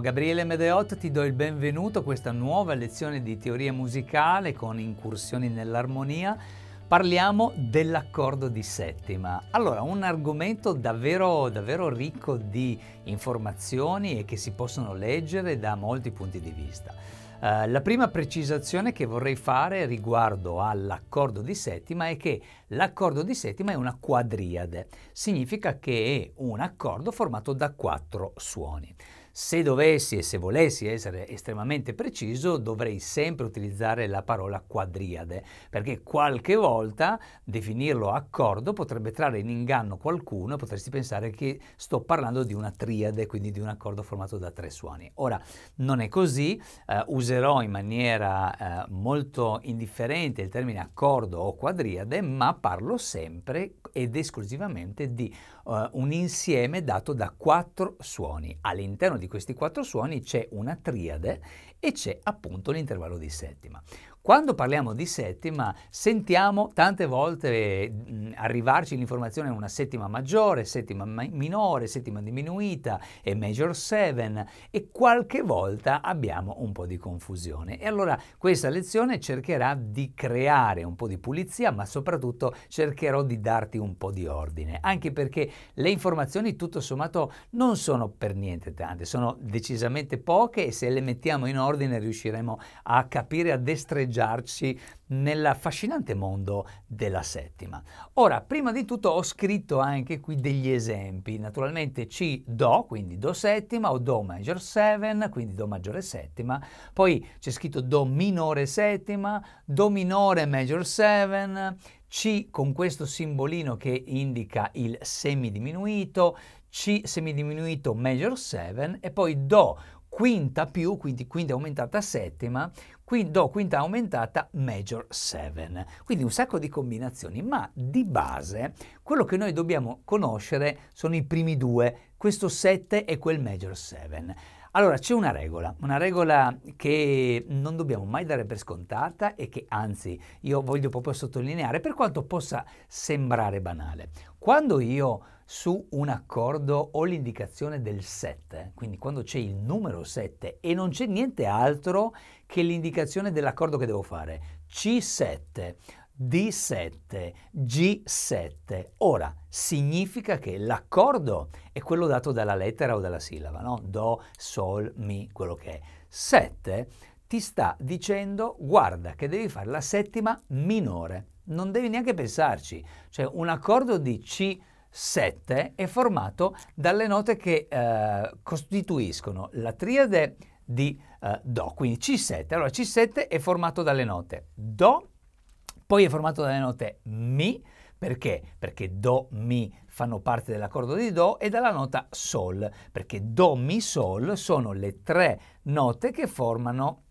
Gabriele Medeot, ti do il benvenuto a questa nuova lezione di teoria musicale con incursioni nell'armonia. Parliamo dell'accordo di settima. Allora, un argomento davvero, davvero ricco di informazioni e che si possono leggere da molti punti di vista. Uh, la prima precisazione che vorrei fare riguardo all'accordo di settima è che l'accordo di settima è una quadriade, significa che è un accordo formato da quattro suoni. Se dovessi e se volessi essere estremamente preciso, dovrei sempre utilizzare la parola quadriade, perché qualche volta definirlo accordo potrebbe trarre in inganno qualcuno e potresti pensare che sto parlando di una triade, quindi di un accordo formato da tre suoni. Ora, non è così, eh, userò in maniera eh, molto indifferente il termine accordo o quadriade, ma parlo sempre ed esclusivamente di uh, un insieme dato da quattro suoni. All'interno di questi quattro suoni c'è una triade e c'è appunto l'intervallo di settima. Quando parliamo di settima, sentiamo tante volte mh, mm, arrivarci l'informazione una settima maggiore, settima ma- minore, settima diminuita e major 7 e qualche volta abbiamo un po' di confusione. E allora questa lezione cercherà di creare un po' di pulizia, ma soprattutto cercherò di darti un po' di ordine, anche perché le informazioni tutto sommato non sono per niente tante, sono decisamente poche e se le mettiamo in ordine riusciremo a capire, a destreggiare specchieggiarci nell'affascinante mondo della settima. Ora, prima di tutto ho scritto anche qui degli esempi, naturalmente C Do, quindi Do settima o Do major seven, quindi Do maggiore settima, poi c'è scritto Do minore settima, Do minore major seven, C con questo simbolino che indica il semidiminuito, C semidiminuito major seven, e poi Do quinta più, quindi quinta aumentata settima, qui do quinta aumentata major 7. Quindi un sacco di combinazioni, ma di base quello che noi dobbiamo conoscere sono i primi due, questo 7 e quel major 7. Allora c'è una regola, una regola che non dobbiamo mai dare per scontata e che anzi io voglio proprio sottolineare per quanto possa sembrare banale. Quando io su un accordo o l'indicazione del 7, quindi quando c'è il numero 7 e non c'è niente altro che l'indicazione dell'accordo che devo fare, C7, D7, G7. Ora, significa che l'accordo è quello dato dalla lettera o dalla sillaba, no? Do, Sol, Mi, quello che è. 7 ti sta dicendo guarda che devi fare la settima minore, non devi neanche pensarci, cioè un accordo di C7 7 è formato dalle note che eh, costituiscono la triade di eh, Do, quindi C7. Allora C7 è formato dalle note Do, poi è formato dalle note Mi, perché? Perché Do, Mi fanno parte dell'accordo di Do e dalla nota Sol, perché Do, Mi, Sol sono le tre note che formano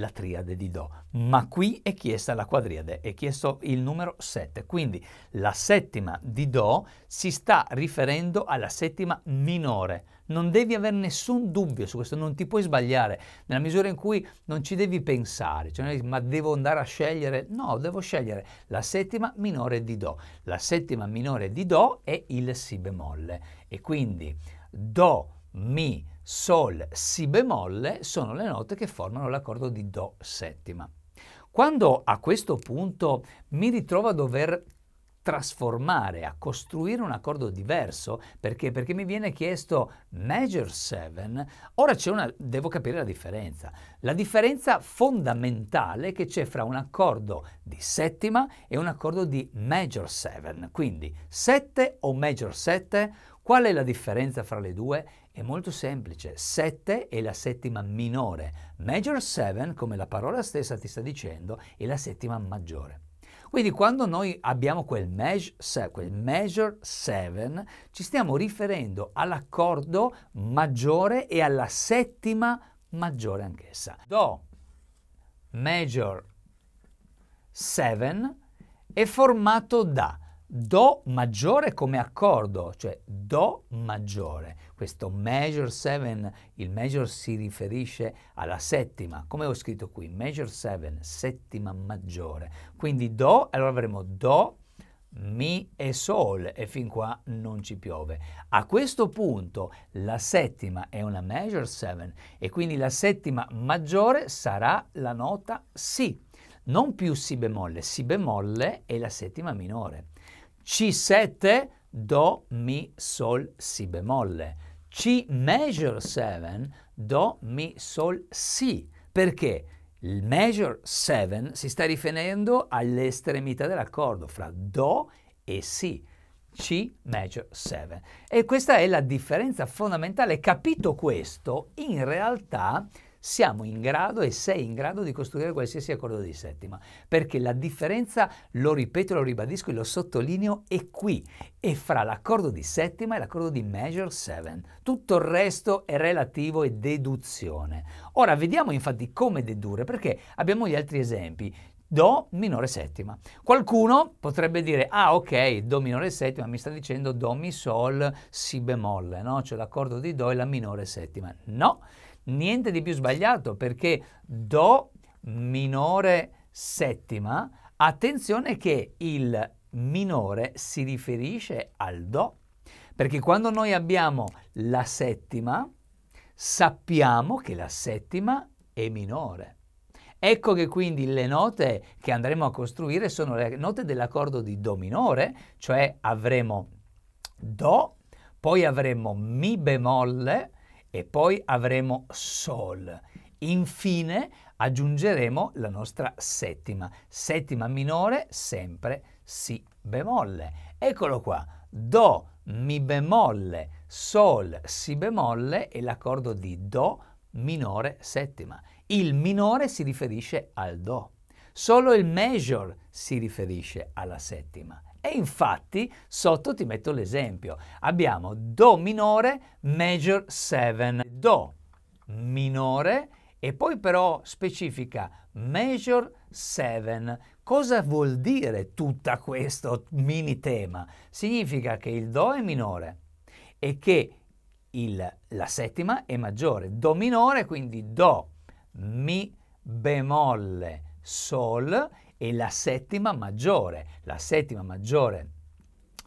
la triade di Do, ma qui è chiesta la quadriade, è chiesto il numero 7, quindi la settima di Do si sta riferendo alla settima minore. Non devi avere nessun dubbio su questo, non ti puoi sbagliare, nella misura in cui non ci devi pensare, cioè ma devo andare a scegliere, no, devo scegliere la settima minore di Do. La settima minore di Do è il Si bemolle e quindi Do, Mi, Sol, Si bemolle sono le note che formano l'accordo di Do settima. Quando a questo punto mi ritrovo a dover trasformare, a costruire un accordo diverso, perché? perché mi viene chiesto Major 7, ora c'è una, devo capire la differenza, la differenza fondamentale che c'è fra un accordo di settima e un accordo di Major 7, quindi 7 o Major 7, qual è la differenza fra le due è molto semplice, 7 è la settima minore, major 7, come la parola stessa ti sta dicendo, è la settima maggiore. Quindi quando noi abbiamo quel, major 7, ci stiamo riferendo all'accordo maggiore e alla settima maggiore anch'essa. Do major 7 è formato da Do maggiore come accordo, cioè Do maggiore, questo measure 7, il measure si riferisce alla settima, come ho scritto qui, measure 7, settima maggiore. Quindi Do, allora avremo Do, Mi e Sol e fin qua non ci piove. A questo punto la settima è una measure 7 e quindi la settima maggiore sarà la nota Si, non più Si bemolle, Si bemolle è la settima minore. C7, Do, Mi, Sol, Si bemolle c major 7 do mi sol si perché il major 7 si sta riferendo all'estremità dell'accordo fra do e si C major 7 e questa è la differenza fondamentale capito questo in realtà siamo in grado e sei in grado di costruire qualsiasi accordo di settima, perché la differenza, lo ripeto, lo ribadisco e lo sottolineo, è qui, è fra l'accordo di settima e l'accordo di Measure 7. Tutto il resto è relativo e deduzione. Ora vediamo infatti come dedurre, perché abbiamo gli altri esempi. Do minore settima. Qualcuno potrebbe dire, ah ok, Do minore settima, mi sta dicendo Do mi sol si bemolle, no? Cioè l'accordo di Do e la minore settima. No! niente di più sbagliato perché Do minore settima, attenzione che il minore si riferisce al Do, perché quando noi abbiamo la settima, sappiamo che la settima è minore. Ecco che quindi le note che andremo a costruire sono le note dell'accordo di Do minore, cioè avremo Do, poi avremo Mi bemolle, e poi avremo Sol. Infine aggiungeremo la nostra settima, settima minore sempre Si bemolle. Eccolo qua, Do, Mi bemolle, Sol, Si bemolle e l'accordo di Do minore settima. Il minore si riferisce al Do, solo il major si riferisce alla settima. E infatti sotto ti metto l'esempio. Abbiamo Do minore, major 7, Do minore e poi però specifica major 7. Cosa vuol dire tutto questo mini tema? Significa che il Do è minore e che il, la settima è maggiore. Do minore, quindi Do, Mi bemolle, Sol e la settima maggiore. La settima maggiore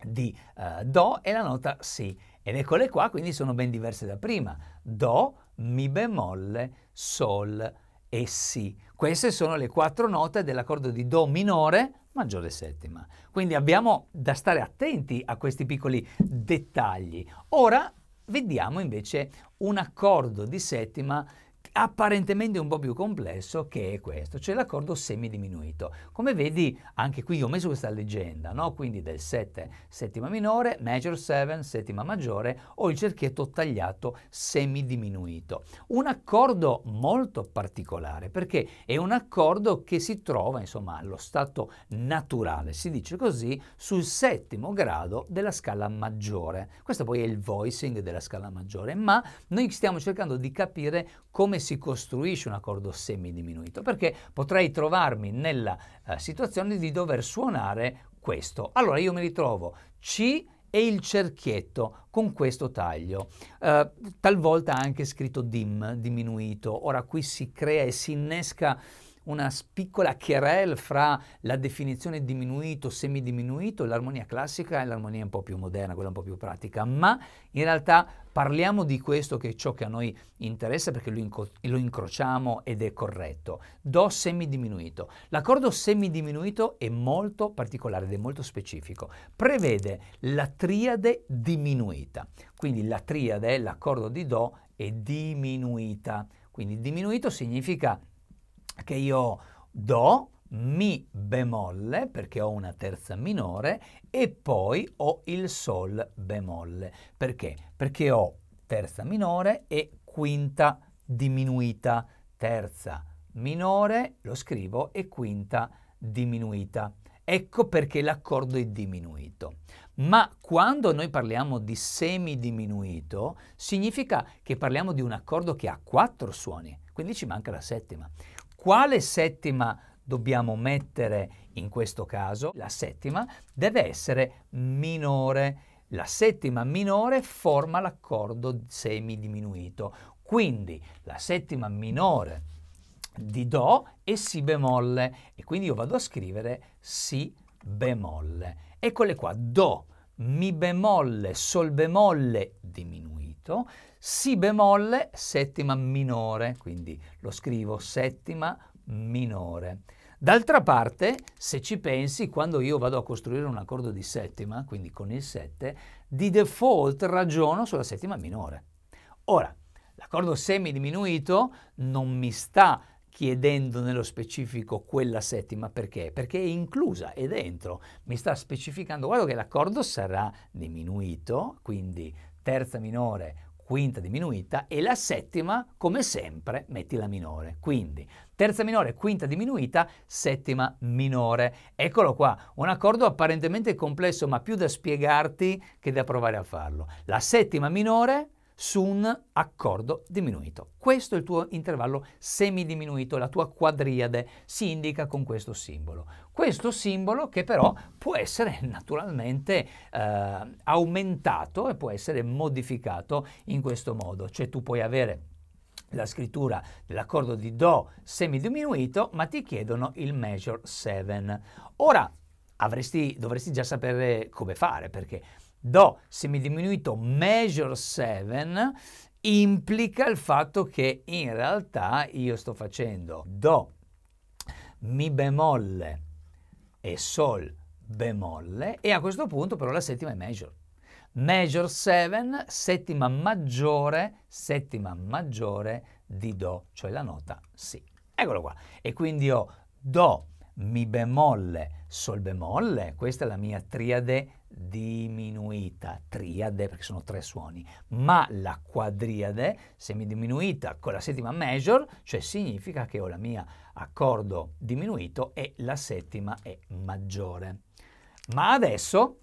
di eh, Do è la nota Si. Ed eccole qua, quindi sono ben diverse da prima. Do, Mi bemolle, Sol e Si. Queste sono le quattro note dell'accordo di Do minore maggiore settima. Quindi abbiamo da stare attenti a questi piccoli dettagli. Ora vediamo invece un accordo di settima apparentemente un po' più complesso che è questo, cioè l'accordo semidiminuito. Come vedi anche qui ho messo questa leggenda, no? quindi del 7 settima minore, major 7 settima maggiore o il cerchietto tagliato semidiminuito. Un accordo molto particolare perché è un accordo che si trova insomma allo stato naturale, si dice così, sul settimo grado della scala maggiore. Questo poi è il voicing della scala maggiore, ma noi stiamo cercando di capire come si costruisce un accordo semidiminuito, perché potrei trovarmi nella eh, situazione di dover suonare questo. Allora io mi ritrovo C e il cerchietto con questo taglio, eh, talvolta anche scritto dim, diminuito. Ora qui si crea e si innesca una piccola querel fra la definizione diminuito, semidiminuito, l'armonia classica e l'armonia un po' più moderna, quella un po' più pratica, ma in realtà Parliamo di questo che è ciò che a noi interessa perché lo, inco- lo incrociamo ed è corretto. Do semidiminuito. L'accordo semidiminuito è molto particolare ed è molto specifico. Prevede la triade diminuita. Quindi la triade, l'accordo di Do, è diminuita. Quindi diminuito significa che io do mi bemolle perché ho una terza minore e poi ho il Sol bemolle. Perché? Perché ho terza minore e quinta diminuita. Terza minore lo scrivo e quinta diminuita. Ecco perché l'accordo è diminuito. Ma quando noi parliamo di semidiminuito, significa che parliamo di un accordo che ha quattro suoni, quindi ci manca la settima. Quale settima dobbiamo mettere in questo caso la settima deve essere minore. La settima minore forma l'accordo semi diminuito. Quindi la settima minore di Do è Si bemolle e quindi io vado a scrivere Si bemolle. Eccole qua, Do, Mi bemolle, Sol bemolle diminuito, Si bemolle, settima minore, quindi lo scrivo settima minore. D'altra parte, se ci pensi, quando io vado a costruire un accordo di settima, quindi con il 7, di default ragiono sulla settima minore. Ora, l'accordo semi diminuito non mi sta chiedendo nello specifico quella settima perché? Perché è inclusa, è dentro, mi sta specificando, guarda che l'accordo sarà diminuito, quindi terza minore, quinta diminuita e la settima, come sempre, metti la minore. Quindi terza minore, quinta diminuita, settima minore. Eccolo qua, un accordo apparentemente complesso ma più da spiegarti che da provare a farlo. La settima minore su un accordo diminuito. Questo è il tuo intervallo semidiminuito, la tua quadriade si indica con questo simbolo. Questo simbolo che però può essere naturalmente eh, aumentato e può essere modificato in questo modo, cioè tu puoi avere la scrittura dell'accordo di Do semidiminuito, ma ti chiedono il major 7. Ora avresti, dovresti già sapere come fare perché Do semidiminuito major 7 implica il fatto che in realtà io sto facendo Do, Mi bemolle e Sol bemolle e a questo punto però la settima è major. Major 7, settima maggiore, settima maggiore di Do, cioè la nota Si. Eccolo qua. E quindi ho Do mi bemolle, Sol bemolle, questa è la mia triade diminuita, triade perché sono tre suoni, ma la quadriade semidiminuita con la settima major, cioè significa che ho la mia accordo diminuito e la settima è maggiore. Ma adesso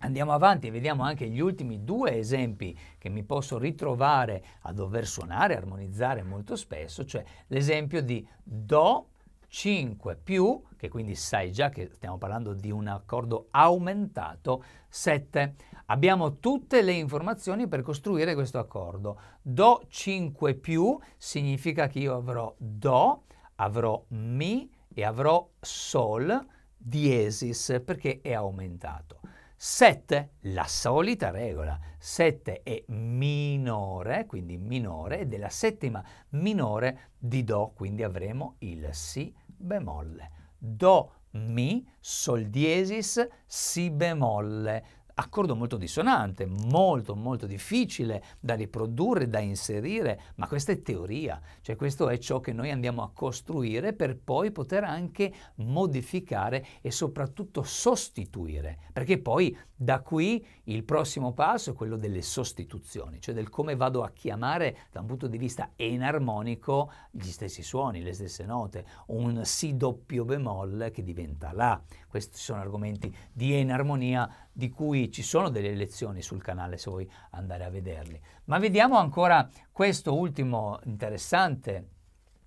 Andiamo avanti e vediamo anche gli ultimi due esempi che mi posso ritrovare a dover suonare, armonizzare molto spesso, cioè l'esempio di Do 5 più, che quindi sai già che stiamo parlando di un accordo aumentato, 7. Abbiamo tutte le informazioni per costruire questo accordo. Do 5 più significa che io avrò do, avrò mi e avrò sol diesis perché è aumentato. 7, la solita regola, 7 è minore, quindi minore, ed è la settima minore di Do, quindi avremo il Si bemolle. Do, Mi, Sol diesis, Si bemolle accordo molto dissonante, molto molto difficile da riprodurre, da inserire, ma questa è teoria, cioè questo è ciò che noi andiamo a costruire per poi poter anche modificare e soprattutto sostituire, perché poi da qui il prossimo passo è quello delle sostituzioni, cioè del come vado a chiamare da un punto di vista enarmonico gli stessi suoni, le stesse note, un si doppio bemolle che diventa la. Questi sono argomenti di enarmonia di cui ci sono delle lezioni sul canale se vuoi andare a vederli. Ma vediamo ancora questo ultimo interessante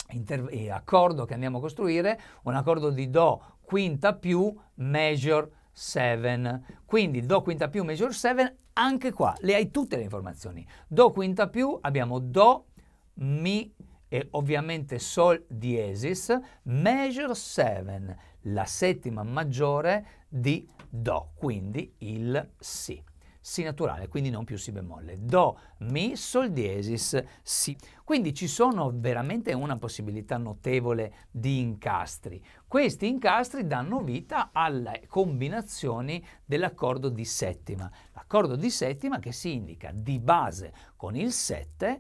inter- eh, accordo che andiamo a costruire, un accordo di Do quinta più major 7. Quindi Do quinta più major 7, anche qua le hai tutte le informazioni. Do quinta più abbiamo Do, Mi e ovviamente Sol diesis, major 7, la settima maggiore di Do, quindi il Si. Si naturale, quindi non più Si bemolle. Do, Mi, Sol diesis, Si. Quindi ci sono veramente una possibilità notevole di incastri. Questi incastri danno vita alle combinazioni dell'accordo di settima. L'accordo di settima che si indica di base con il 7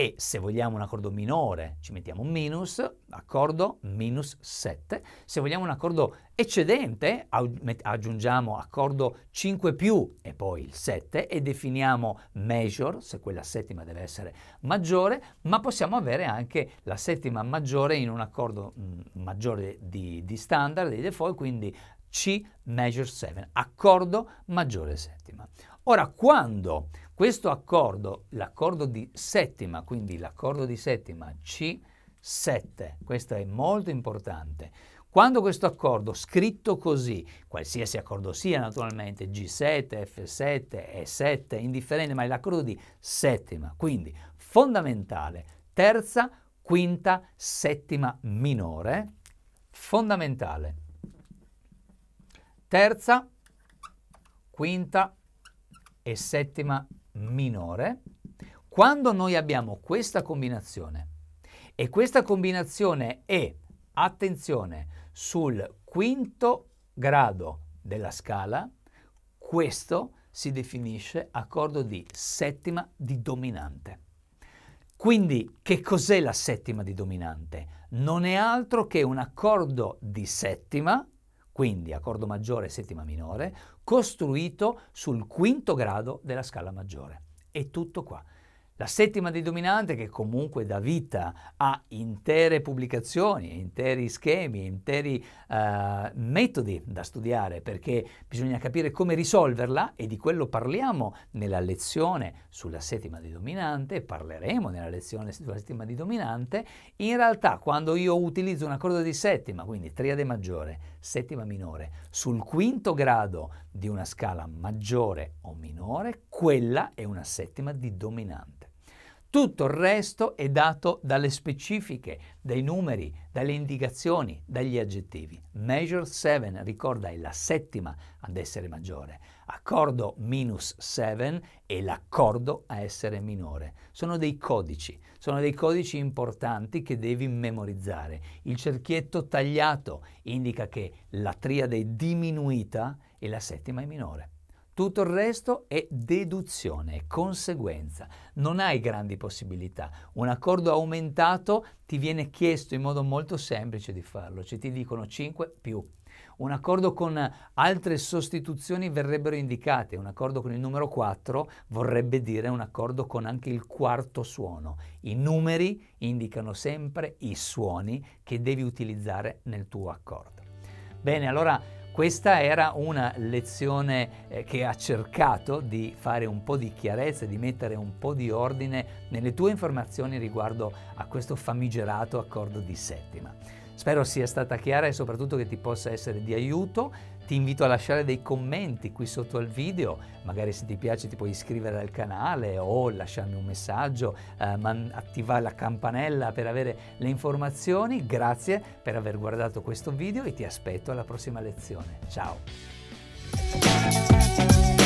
e se vogliamo un accordo minore ci mettiamo un minus, accordo minus 7, se vogliamo un accordo eccedente aggiungiamo accordo 5 più e poi il 7 e definiamo major, se quella settima deve essere maggiore, ma possiamo avere anche la settima maggiore in un accordo mm, maggiore di, di standard, di default, quindi C major 7, accordo maggiore settima. Ora, quando questo accordo, l'accordo di settima, quindi l'accordo di settima C7, questo è molto importante, quando questo accordo, scritto così, qualsiasi accordo sia naturalmente, G7, F7, E7, indifferente, ma è l'accordo di settima, quindi fondamentale, terza, quinta, settima minore, fondamentale, terza, quinta, minore, e settima minore, quando noi abbiamo questa combinazione e questa combinazione è, attenzione, sul quinto grado della scala, questo si definisce accordo di settima di dominante. Quindi che cos'è la settima di dominante? Non è altro che un accordo di settima quindi accordo maggiore e settima minore, costruito sul quinto grado della scala maggiore. È tutto qua. La settima di dominante, che comunque dà vita a intere pubblicazioni, interi schemi, interi uh, metodi da studiare, perché bisogna capire come risolverla e di quello parliamo nella lezione sulla settima di dominante, parleremo nella lezione sulla settima di dominante. In realtà quando io utilizzo un accordo di settima, quindi triade maggiore, settima minore. Sul quinto grado di una scala maggiore o minore, quella è una settima di dominante. Tutto il resto è dato dalle specifiche, dai numeri, dalle indicazioni, dagli aggettivi. Measure 7, ricorda, è la settima ad essere maggiore. Accordo minus 7 è l'accordo a essere minore. Sono dei codici, sono dei codici importanti che devi memorizzare. Il cerchietto tagliato indica che la triade è diminuita e la settima è minore. Tutto il resto è deduzione, conseguenza. Non hai grandi possibilità. Un accordo aumentato ti viene chiesto in modo molto semplice di farlo, cioè ti dicono 5 più. Un accordo con altre sostituzioni verrebbero indicate, un accordo con il numero 4 vorrebbe dire un accordo con anche il quarto suono. I numeri indicano sempre i suoni che devi utilizzare nel tuo accordo. Bene, allora questa era una lezione eh, che ha cercato di fare un po' di chiarezza, di mettere un po' di ordine nelle tue informazioni riguardo a questo famigerato accordo di settima. Spero sia stata chiara e soprattutto che ti possa essere di aiuto. Ti invito a lasciare dei commenti qui sotto al video, magari se ti piace ti puoi iscrivere al canale o lasciarmi un messaggio, eh, attivare la campanella per avere le informazioni. Grazie per aver guardato questo video e ti aspetto alla prossima lezione. Ciao!